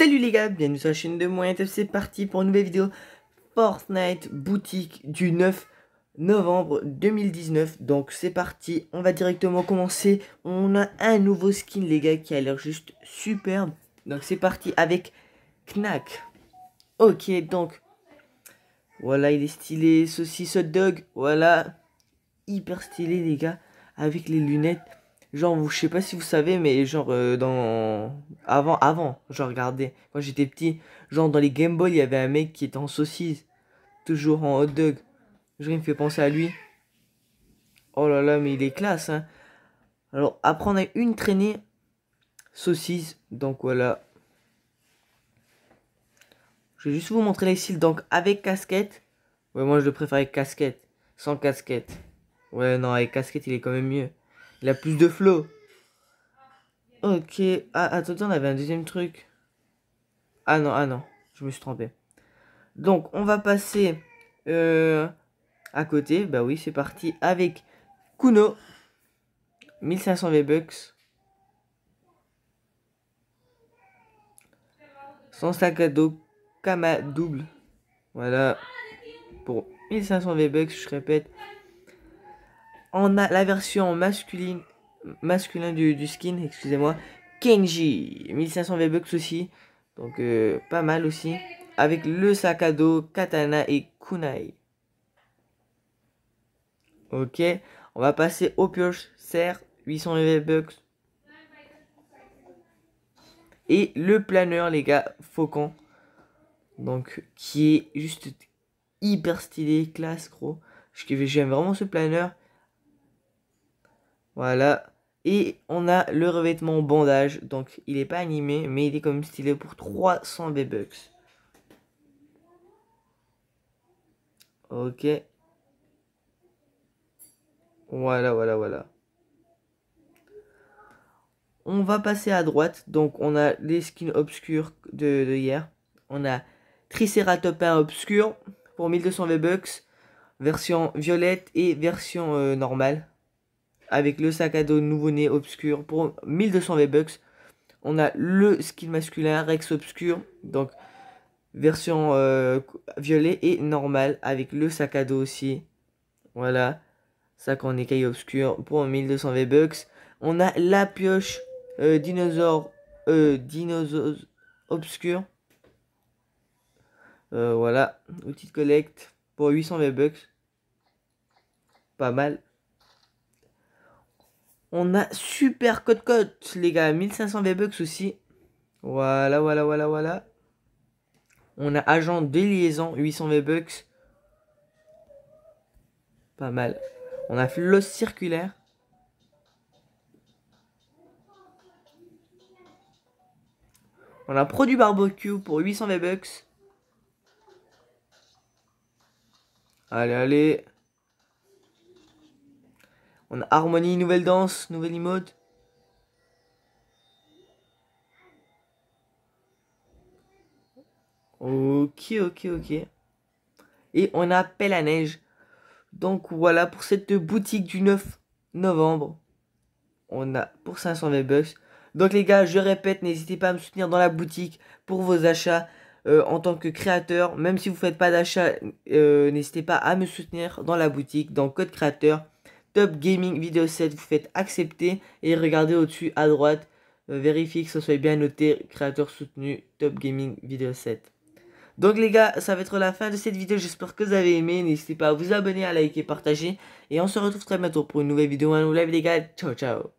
Salut les gars, bienvenue sur la chaîne de Top, c'est parti pour une nouvelle vidéo Fortnite boutique du 9 novembre 2019 Donc c'est parti, on va directement commencer On a un nouveau skin les gars qui a l'air juste superbe Donc c'est parti avec Knack Ok donc Voilà il est stylé, saucisse hot dog Voilà Hyper stylé les gars Avec les lunettes genre je sais pas si vous savez mais genre euh, dans avant avant je regardais quand j'étais petit genre dans les Game Boy il y avait un mec qui était en saucisse toujours en hot dog genre il me fait penser à lui oh là là mais il est classe hein alors on a une traînée saucisse donc voilà je vais juste vous montrer les cils donc avec casquette ouais moi je le préfère avec casquette sans casquette ouais non avec casquette il est quand même mieux il a plus de flow. Ok. Ah, attendez, on avait un deuxième truc. Ah non, ah non. Je me suis trompé. Donc, on va passer euh, à côté. Bah oui, c'est parti avec Kuno. 1500 V-Bucks. Son sac à dos Kama double. Voilà. Pour 1500 V-Bucks, je répète on a la version masculine, masculin du, skin, excusez-moi, Kenji, 1500 V-Bucks aussi, donc euh, pas mal aussi, avec le sac à dos, katana et kunai. Ok, on va passer au pioche, serre, 800 V-Bucks. Et le planeur, les gars, Faucon. Donc, qui est juste hyper stylé, classe, gros. J'aime vraiment ce planeur. Voilà. Et on a le revêtement bandage. Donc il n'est pas animé, mais il est comme stylé pour 300 V-Bucks. Ok. Voilà, voilà, voilà. On va passer à droite. Donc on a les skins obscurs de, hier. On a Triceratopin obscur pour 1200 V-Bucks. Version violette et version euh, normale avec le sac à dos nouveau-né obscur pour 1200 V-Bucks. On a le skill masculin Rex obscur, donc version euh, violet et normale avec le sac à dos aussi. Voilà, sac en écaille obscur pour 1200 V-Bucks. On a la pioche euh, dinosaure, euh, dinosaure obscur. voilà, outil de collecte pour 800 V-Bucks. Pas mal. On a super code code, les gars. 1500 V-Bucks aussi. Voilà, voilà, voilà, voilà. On a agent liaisons, 800 V-Bucks. Pas mal. On a l'os circulaire. On a produit barbecue pour 800 V-Bucks. Allez, allez. On a harmonie, nouvelle danse, nouvelle emote. Ok, ok, ok. Et on a pelle à neige. Donc voilà pour cette boutique du 9 novembre. On a pour 500 V-Bucks. Donc les gars, je répète, n'hésitez pas à me soutenir dans la boutique pour vos achats euh, en tant que créateur. Même si vous ne faites pas d'achat, euh, n'hésitez pas à me soutenir dans la boutique, dans Code Créateur. Top Gaming Video 7, vous faites accepter et regardez au-dessus à droite, euh, vérifiez que ce soit bien noté, créateur soutenu, Top Gaming Video 7. Donc les gars, ça va être la fin de cette vidéo, j'espère que vous avez aimé, n'hésitez pas à vous abonner, à liker, partager, et on se retrouve très bientôt pour une nouvelle vidéo, un nouveau live les gars, ciao ciao